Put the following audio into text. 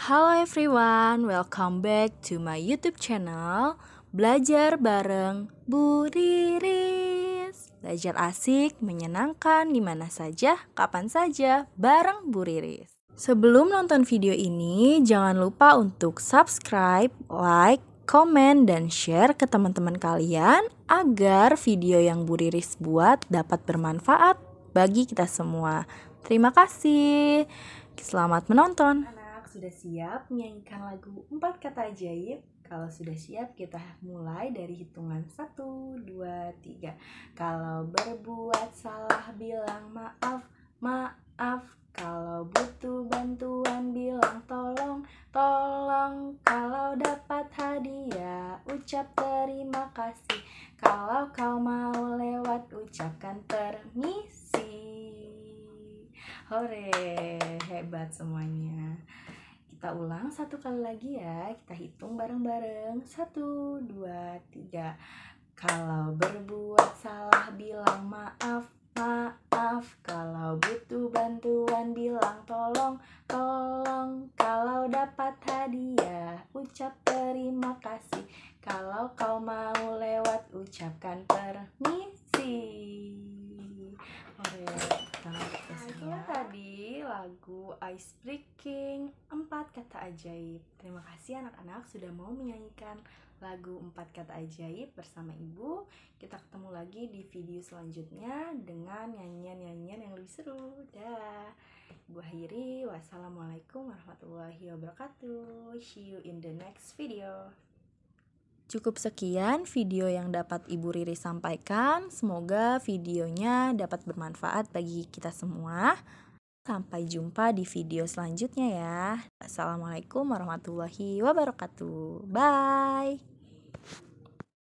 Halo everyone, welcome back to my YouTube channel Belajar bareng Bu Riris Belajar asik, menyenangkan, dimana saja, kapan saja, bareng Bu Riris Sebelum nonton video ini, jangan lupa untuk subscribe, like, komen, dan share ke teman-teman kalian agar video yang Bu Riris buat dapat bermanfaat bagi kita semua. Terima kasih. Selamat menonton sudah siap menyanyikan lagu Empat Kata Ajaib? Kalau sudah siap, kita mulai dari hitungan 1, 2, 3. Kalau berbuat salah, bilang maaf, maaf. Kalau butuh bantuan, bilang tolong, tolong. Kalau dapat hadiah, ucap terima kasih. Kalau kau mau lewat, ucapkan permisi. Hore, hebat semuanya. Kita ulang satu kali lagi ya. Kita hitung bareng-bareng. Satu, dua, tiga. Kalau berbuat salah bilang maaf, maaf. Kalau butuh bantuan bilang tolong, tolong. Kalau dapat hadiah, ucap terima kasih. Kalau kau mau lewat, ucapkan permisi. tadi lagu Ice Breaking Empat Kata Ajaib. Terima kasih anak-anak sudah mau menyanyikan lagu Empat Kata Ajaib bersama Ibu. Kita ketemu lagi di video selanjutnya dengan nyanyian-nyanyian yang lebih seru. Dah. Ibu akhiri. Wassalamualaikum warahmatullahi wabarakatuh. See you in the next video. Cukup sekian video yang dapat Ibu Riri sampaikan. Semoga videonya dapat bermanfaat bagi kita semua. Sampai jumpa di video selanjutnya ya. Assalamualaikum warahmatullahi wabarakatuh. Bye.